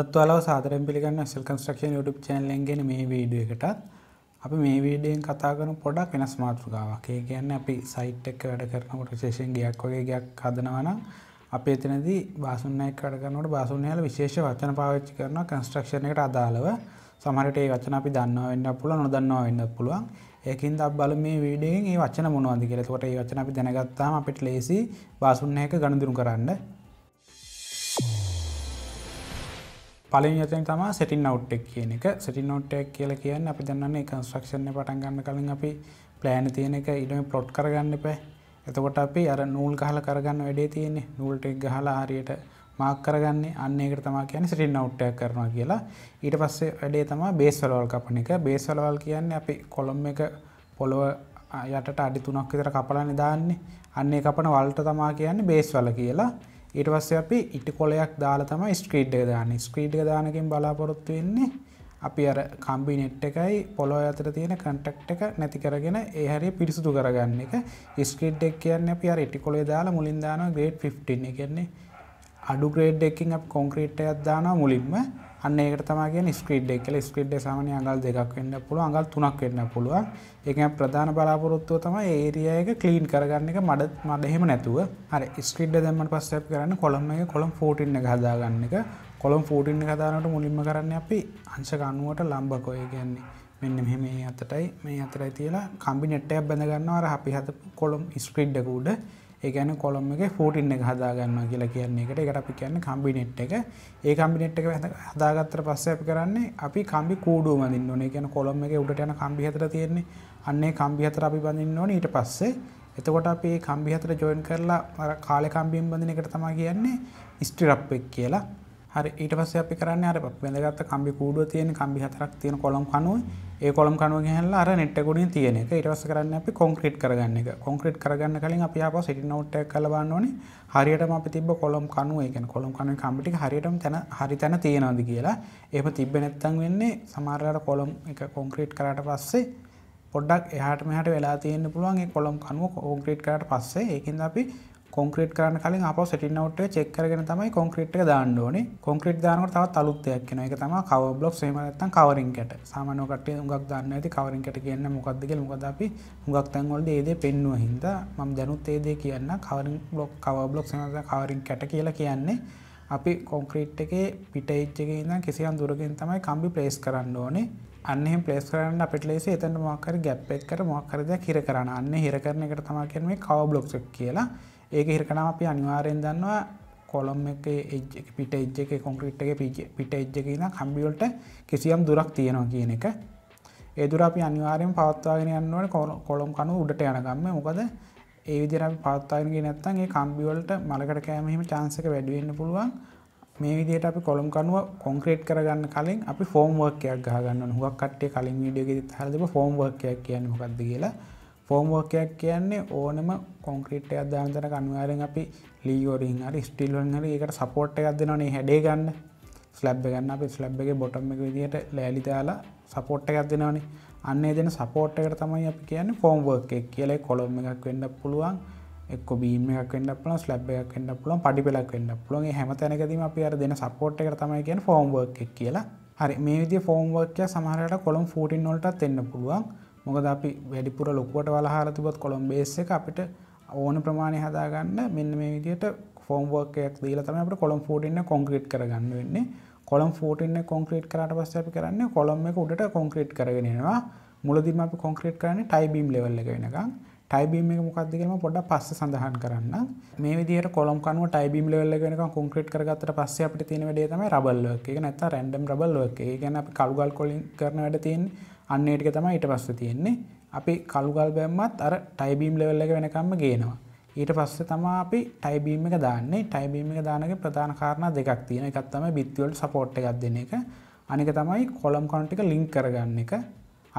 අදත් ඔයාලව සාදරයෙන් පිළිගන්න SL Construction YouTube channel එකෙන් මේ වීඩියෝ එකට අපි මේ වීඩියෙන් කතා කරන පොඩක් වෙනස් මාතෘකාවක්. ඒ කියන්නේ අපි සයිට් එක වැඩ කරනකොට විශේෂයෙන් ගයක් වගේ ගයක් හදනවා නම් අපි එතනදී බාසුන් නායක වැඩ කරනකොට බාසුන් නායල විශේෂ වචන පාවිච්චි කරනවා construction එකට අදාළව. සමහරට ඒ වචන අපි දන්නවා වෙන්න පුළුවන් නොදන්නවා වෙන්න පුළුවන්. ඒකින්ද අප බලමු මේ වීඩියෝයෙන් මේ වචන මොනවද කියලා. එතකොට මේ වචන අපි දැනගත්තාම අපිට ලේසි වාසුන් එක ගණඳුරු කරන්න. පලින් යතන තම සෙටි නවට්ටෙක් කියන එක සටි නොට්ටෙක් කියල කියන්න අපි දන්නන්නේ කන්ස්්‍රක්ෂණ පටන්ගන්න කලින් අපි ප්ලෑන තියෙන එක ඉඩම පොට් කරගන්න පැ එතකොට අපි අර නූල් කහල කරගන්න වැඩේ තියෙන්නේ නූල්ටෙක් ගහලා හරියට මාක් කරගන්න අන්නේකට තමා කියන සිටි නවට්ටයක් කරනවා කියලා ඊට පස්සේ වැඩේ තමා බේස්වලවල් කපන එක බේස්වලවල් කියන්නේ අපි කොළොම් එක පොළොව යටට අඩි තුනක් විතර කපලා නිදාන්නේ අන්නේ කපන වල්ට තමා කියන්නේ බේස්වල කියලා ඊට පස්සේ අපි ඉට කොලයක් දාලා තමයි ස්ක්‍රීඩ් එක දාන්න ස්ක්‍රීඩ් එක දානකින් බලාපොරොත්තු වෙන්නේ අපි අර කම්බි නෙට් එකයි පොලොව අතර තියෙන කන්ටක්ට් එක නැති කරගෙන ඒ හැරිය පිරිසුදු කරගන්න එක ස්ක්‍රීඩ් එක කියන්නේ අපි අර ඉටිකොලේ දාලා මුලින් දානවා ග්‍රේඩ් 15 ඒ කියන්නේ අඩු ග්‍රේඩ් එකකින් අපි කොන්ක්‍රීට් එකක් දානවා මුලින්ම අන්න ඒකට තමයි ස්ක්‍රීඩ් එක කියලා ස්ක්‍රීඩ් එක සාමාන්‍ය අඟල් දෙකක් වෙන්න පුළුවන් අඟල් තුනක් වෙන්න පුළුවන් ඒකේ ප්‍රධාන බලාපොරොත්තුව තමයි ඒරියා එක ක්ලීන් කරගන්න එක මඩ මඩ එහෙම නැතුව හරි ස්ක්‍රීඩ් එක දැම්මට පස්සේ අපි කරන්නේ කොලම් එක කොලම් 14 එක හදාගන්න එක කොලම් 14 එක හදානකොට මුලින්ම කරන්නේ අපි අංශක 90ට ලම්බක ඔය කියන්නේ මෙන්න මෙ මේ අතටයි මේ අතරයි තියලා කම්බිනෙට්ටයක් බැඳගන්නවා අර අපි හත කොළොම් ස්ක්‍රිඩ්ඩක උඩ ඒකන කොළොම් එක ෆෝටින් එක හදාගන්න කියලා කියන්නේ එකට එකට අපි කියන්නේ කම්බිනෙට් එක ඒ කම්බිනෙට් එක හදාගත්තට පස්සේ අපි කරන්නේ අපි කම්බි කූඩුව බඳින්න ඕනේ. ඒ කියන්නේ කොළොම් එකේ උඩට යන කම්බි හතර තියෙන්නේ. අන්න ඒ කම්බි හතර අපි බඳින්න ඕනේ ඊට පස්සේ එතකොට අපි කම්බි හතර ජොයින් කරලා අර කාලේ කම්බියෙන් බඳින එකට තමයි කියන්නේ ස්ටිරප් එක කියලා. හරි ඊට පස්ස අපි කරන්න අර වෙනගත් කම්ි කූඩුව තියෙන කම්ි හතරක් තියෙන කොළම් කනුව ඒ කොළම් කනුව ගැහල්ල අර නෙට්ටකුඩින් තියෙන එක ඉටවස කරන්න අපි කොන්ක්‍රට් කරගන්න එක කොන්ක්‍රට් කරගන්න කලින් අපි අප සිටි නෝට් කලබන්න ඕනේ හරියටම අපි තිබ කොළම් කනුව එකෙන් කොළම් කනුව කම්පිටි හරියටම තැන හරි තැන තියෙනවද කියලා එම තිබ නැත්තන් වෙන්නේ සමාරයට කොළම් එක කොන්ක්‍රට් කරට පස්සේ පොඩ්ඩක් එහට මෙහට වෙලා තියෙන්න්න පුළුවන් කොළම් කනුව කෝග්‍රට් කරට පස්සේ ඒකින් අපි කොන්ක්‍රට් කරන කලින් අප සටිනවට චෙක් කරගෙන තමයි කොන්ක්‍රට් එක දාන්න ඕනේ කොන්ක්‍රට් දානකට තවත් අලුත් දෙයක් වෙන එක තමයි කව බ්ලොක්ස් එහෙම නැත්නම් කවරින් කැට සාමාන්‍ය කට්ටිය හුඟක් දන්නේ නැති කවරින් කැට කියන්නේ මොකක්ද කියලා මොකද අපි හුඟක් තැන්වලදී ඒ දේ පෙන්නුවා හින්දා මම දැනුත් ඒ දේ කියන්න කවරින් බ්ලොක් කව බ්ලොක්ස් එහෙම නැත්නම් කවරින් කැට කියලා කියන්නේ අපි කොන්ක්‍රීට් එකේ පිටයිච්චක ඉඳන් කිසියම් දුරකින් තමයි කම්බි ප්ලේස් කරන්න ඕනේ අන්නෙම ප්ලේස් කරන්න අපිට ලේසි එතන මොකක් හරි ගැප් එකකට මොකක් හරි දෙයක් හිර කරන්න අන්න හිර කරන එකට තමයි කියන්නේ කව බ්ලොක්ස් එක කියලා. ඒක හිරකනම් අපි අනිවාරයෙන් දන්නවා කොළොම් එක එජ් පිට එජ් එක කොන්ක්‍රිට් එක පිට එජ් එක න කම්බිවල්ට කිසියම් දුරක් තියෙනවා කියන එක ඒදුර අපි අනිවාරයෙන් පවත්වාගෙන යන්නවට කොළොම් කනු උඩට යනගම්ම මොකද ඒ විදිර පවත්තාගෙන නැත්තන් ඒ කම්බිවලට මලකට කෑමහිම චාන්සක වැඩුවෙන්න්න පුළුවන් මේ විදියට අපි කොළම් කනුව කොන්ක්‍රේට් කරගන්න කලින් අපි ෆෝම් වර්කයක් ගහගන්න හුවක් කට්ටේ කලින් විඩියගෙ හරදම ෆෝම් වර්කයක් කියන්න මොකක්ද කියලා ෆෝර්මෝකයක් කියන්නේ ඕනම කොන්ක්‍රීට් එකක් දානතර කනුවාරෙන් අපි ලීගෝරින් හරි ස්ටිල්වන් හරි එකට සපෝට් එකක් දෙනවනේ හැඩේ ගන්න ස්ලැබ් ගන්න අපි ස්ලැබ් එක බොටම් එක විදිහට ලෑලි දාලා සපෝට් එකක් දෙනවනේ අන්නේ දෙන සපෝට් එකට තමයි අපි කියන්නේ ෆෝම්වර්ක් එක කියලයි කොළොම් එකක් වෙන්න පුළුවන් එක් බීම එකක් වන්න පුලන් ස්ලැබ් එකක් වන්න පුළන් පඩි පෙලක් වන්න පුළන්ගේ හැම තැනකදීම අපි අර දෙන සපෝට් එක තමයි කියන ෆෝම්වර්ක් එක කියලා හරි මේ විදි ෆෝම්වර්ක්ය සමහරට කොළොම් ෆෝටින් නොලටත් එන්න පුළුවන් මොකද අපි වැඩිපුර ලොකුවට වලහාල තිබොත් කොළොම්බේස් එක අපිට ඕන ප්‍රමාණය හදාගන්න මෙන්න මේ විදියට ෆෝම්වර්කයක් දීලා තමයි අපිට කොළොම් ෆෝටින්න කොන්ක්‍රීට් කරගන්න වෙන්නේ කොළොම් ෆෝටින්න කොන්ක්‍රීට් කරාට පස්සේ අපි කරන්නේ කොළොම් එක උඩට කොන්ක්‍රීට් කරගෙන එනවා මුලදීම අපි කොන්ක්‍රීට් කරන්නේ ටයි බීම් ලෙවල් එක වෙනකන් ටයිබීම එක මොකක්ද කියලම පොඩ්ඩක් පස්සේ සඳහන් කරන්න මේ විදිහට කොළම් කනුව ටයිබීම් ලෙවල් එක වෙනකන් කොන්ක්‍රීට් කරගත්තට පස්සේ අපිට තියෙන වැඩේ තමයි රබල් වර්ක් එක නැත්නම් රෑන්ඩම් රබල් වර්ක් එක. ඒ කියන්නේ අපි කළු ගල් කොලින් කරන වැඩ තියෙන්නේ අන්නේටක තමයි ඊට පස්ස තියෙන්නේ අපි කළුගල් බැම්මත් අර ටයිබීම් ලෙවල්ල එක වෙනකම්ම ගේනවා ඊට පස්ස තමා අපි ටයිබීම් එක දාන්නේ ටයිබීම් එක දානක ප්‍රධාන කාරණ දෙකක් තියෙන එකත් තම බිත්තිවලට සපෝට් එකක් දෙන එක අනික තමයි කොළම් කොන්ටික ලිංක් කරගන්න එක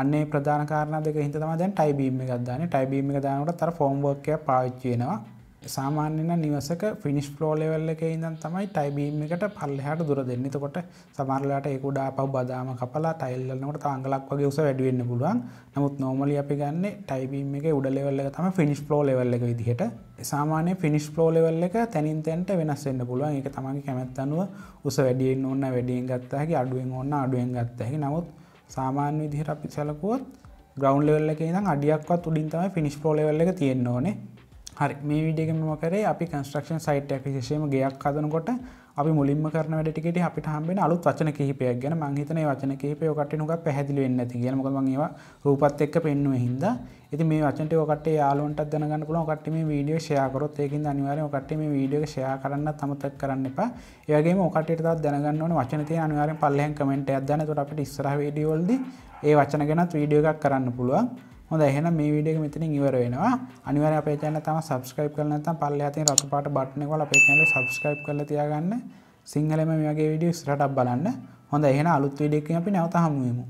අන්නේ ප්‍රධානකාරණ දෙක හිතම දැන් ටයිබීම් එකක් දාන්නේ ටයිබීම් එක දානකොට තර ෆෝම් වර්ක් එකක් පාවිච්චි වෙනවා සාමාන්‍යන නිවසක ෆිනිස් ෆ්ලෝ ලෙවල් එක ඉඳන් තමයි ටයිබීම් එකට පල්ලෙහාට දුර දෙන්න. එතකොට සමහරලාට ඒක උඩ ආපහු බදාම කපලා ටයිල් වලනකොට තව අඟලක් වගේ උස වැඩි වෙන්න පුළුවන්. නමුත් normally අපි ගන්නෙ ටයිබීම් එකේ උඩ ලෙවල් එක තමයි ෆිනිස් ෆ්ලෝ ලෙවල් එක විදිහට. සාමාන්‍ය ෆිනිස් ෆ්ලෝ ලෙවල් එක තැනින් තැනට වෙනස් වෙන්න පුළුවන්. ඒක තමන්ගේ කැමැත්ත අනුව උස වැඩි වෙන්න ඕන වැඩියෙන් ගත්ත හැකි අඩුවෙන් ඕන අඩුවෙන් ගත්ත හැකි. නමුත් සාමාන්‍ය විදිහට අපි සැලකුවොත් ග්‍රවන්් ලෙවල්ල එක නම් අඩියක්වත් උඩින් තමයි ෆිනිස් පෝලෙවල්ල එක තියෙන්න ඕනේ හරි මේ විඩියගම කරේ අපි කන්ස්ට්‍රක්ෂන් සයිට්යක් විශේෂම ගයක් හදනකොට අපි මුලින්ම කරන වැඩටිකට අපිට හම්බෙන අලුත් වචන කිහිපයක් ගැන මංහිතන වචන කිහිපය කටනුක් පැහැදිලි වෙන්න ඇති කිය මොකද ඒවා රූපත් එක්ක පෙන්නුව හින්දා ඉති මේ වචට ඔකට යාලුවන්ට දැනගන්න පුළ ඔකටම වීඩියෝ ෂයාකරොත් ඒකින් අනිවාරය ඔකටම වීඩියෝ ෂයා කරන්න තමතක් කරන්න එපා ඒගේ මොකට දැනගන්න වචනති අනිවාරෙන් පල්ලයන් කමෙන්ට අදන්න තොට අපට ඉස්සර වීඩියෝල්ද ඒ වචන ගැනත් වීඩියෝ එකක් කරන්න පුළුවන් හොඳ එහෙන මේ විඩියක මෙතනින් ඉවර වෙනවා අනිවර අපේ චැනල තම සබස්ක්‍රයිබ් කරන නැත්නම් පල්ලේ අතින් රතු පාට බටන් එක වල අපේ චැනල සබස්ක්‍රයිබ් කරලා තියාගන්න සිංහලෙම මේ වගේ වීඩියෝස් රටක් බලන්න හොඳ එහෙන අලුත් වීඩියෝ එකකින් අපි නැවත හමු වෙමු